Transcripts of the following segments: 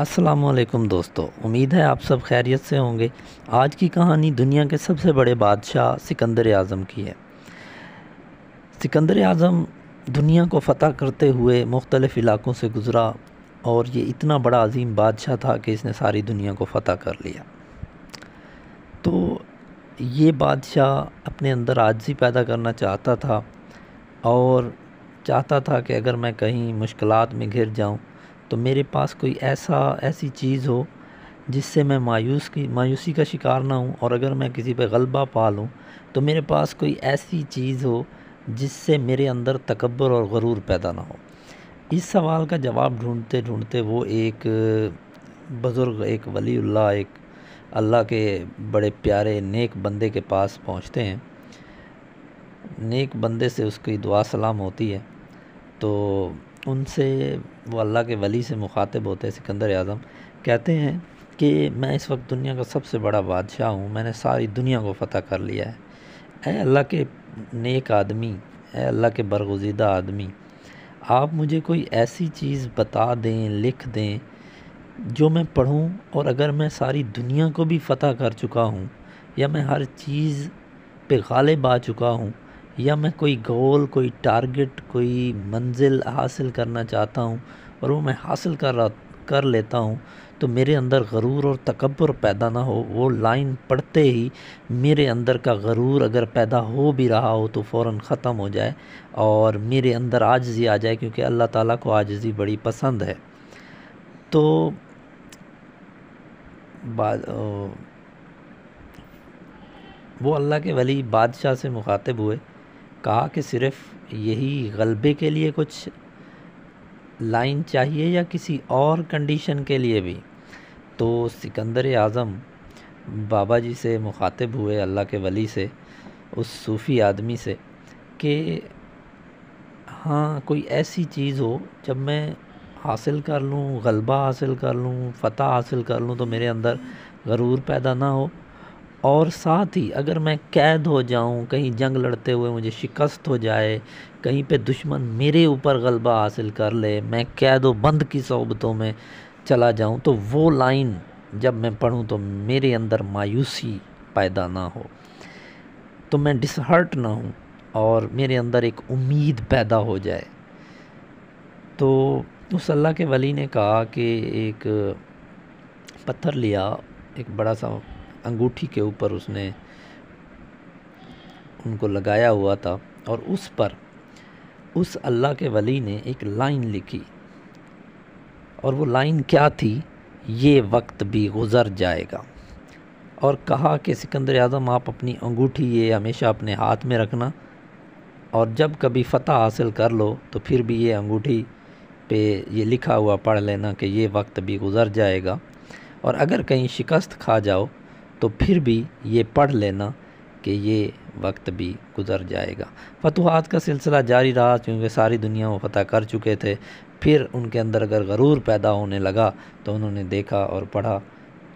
असलकम दोस्तों उम्मीद है आप सब खैरियत से होंगे आज की कहानी दुनिया के सबसे बड़े बादशाह सिकंदर आज़म की है सिकंदर आज़म दुनिया को फ़तह करते हुए मुख्तलिफ़ इलाक़ों से गुज़रा और ये इतना बड़ा अजीम बादशाह था कि इसने सारी दुनिया को फ़तह कर लिया तो ये बादशाह अपने अंदर आजजी पैदा करना चाहता था और चाहता था कि अगर मैं कहीं मुश्किल में घिर जाऊँ तो मेरे पास कोई ऐसा ऐसी चीज़ हो जिससे मैं मायूस की मायूसी का शिकार ना हूँ और अगर मैं किसी पर गलबा पा लूँ तो मेरे पास कोई ऐसी चीज़ हो जिससे मेरे अंदर तकबर और गरूर पैदा ना हो इस सवाल का जवाब ढूंढते ढूंढते वो एक बुज़ुर्ग एक वलील्ला एक अल्लाह के बड़े प्यारे नेक बंदे के पास पहुँचते हैं नेक बंदे से उसकी दुआ सलाम होती है तो उनसे वो अल्लाह के वली से मुखातब होते हैं सिकंदर आज़म कहते हैं कि मैं इस वक्त दुनिया का सबसे बड़ा बादशाह हूँ मैंने सारी दुनिया को फ़तह कर लिया है ए अल्लाह के नेक आदमी ए अल्लाह के बरगुजीदा आदमी आप मुझे कोई ऐसी चीज़ बता दें लिख दें जो मैं पढ़ूं और अगर मैं सारी दुनिया को भी फ़तह कर चुका हूं या मैं हर चीज़ पे गालिब आ चुका हूं या मैं कोई गोल कोई टारगेट कोई मंजिल हासिल करना चाहता हूँ और वो मैं हासिल कर रहा कर लेता हूँ तो मेरे अंदर गरूर और तकबर पैदा ना हो वो लाइन पढ़ते ही मेरे अंदर का गरूर अगर पैदा हो भी रहा हो तो फ़ौर ख़त्म हो जाए और मेरे अंदर आजजी आ जाए क्योंकि अल्लाह ताला को आजजी बड़ी पसंद है तो वो अल्लाह के वली बादशाह से मुखातिब हुए कहा कि सिर्फ यही गलबे के लिए कुछ लाइन चाहिए या किसी और कंडीशन के लिए भी तो सिकंदर आज़म बाबा जी से मुखातब हुए अल्लाह के वली से उस सूफ़ी आदमी से कि हाँ कोई ऐसी चीज़ हो जब मैं हासिल कर लूँ गलबा हासिल कर लूँ फ़तह हासिल कर लूँ तो मेरे अंदर गरूर पैदा ना हो और साथ ही अगर मैं कैद हो जाऊं कहीं जंग लड़ते हुए मुझे शिकस्त हो जाए कहीं पे दुश्मन मेरे ऊपर गलबा हासिल कर ले मैं कैद व बंद की सोबतों में चला जाऊं तो वो लाइन जब मैं पढ़ूं तो मेरे अंदर मायूसी पैदा ना हो तो मैं डिसहर्ट ना हूं और मेरे अंदर एक उम्मीद पैदा हो जाए तो उस अल्लाह के वली ने कहा कि एक पत्थर लिया एक बड़ा सा अंगूठी के ऊपर उसने उनको लगाया हुआ था और उस पर उस अल्लाह के वली ने एक लाइन लिखी और वो लाइन क्या थी ये वक्त भी गुज़र जाएगा और कहा कि सिकंदर आज़म आप अपनी अंगूठी ये हमेशा अपने हाथ में रखना और जब कभी फ़तह हासिल कर लो तो फिर भी ये अंगूठी पे ये लिखा हुआ पढ़ लेना कि ये वक्त भी गुज़र जाएगा और अगर कहीं शिकस्त खा जाओ तो फिर भी ये पढ़ लेना कि ये वक्त भी गुज़र जाएगा फतवाहत का सिलसिला जारी रहा क्योंकि सारी दुनिया वो फतह कर चुके थे फिर उनके अंदर अगर गरूर पैदा होने लगा तो उन्होंने देखा और पढ़ा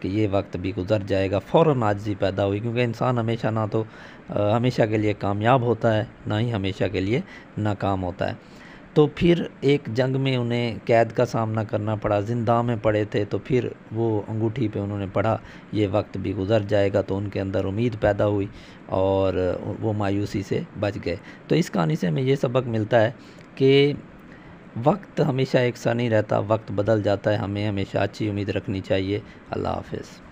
कि ये वक्त भी गुज़र जाएगा फ़ौर आजी पैदा हुई क्योंकि इंसान हमेशा ना तो हमेशा के लिए कामयाब होता है ना ही हमेशा के लिए नाकाम होता है तो फिर एक जंग में उन्हें कैद का सामना करना पड़ा जिंदा में पड़े थे तो फिर वो अंगूठी पे उन्होंने पढ़ा ये वक्त भी गुज़र जाएगा तो उनके अंदर उम्मीद पैदा हुई और वो मायूसी से बच गए तो इस कहानी से हमें ये सबक मिलता है कि वक्त हमेशा एक सा नहीं रहता वक्त बदल जाता है हमें हमेशा अच्छी उम्मीद रखनी चाहिए अल्लाह हाफिज़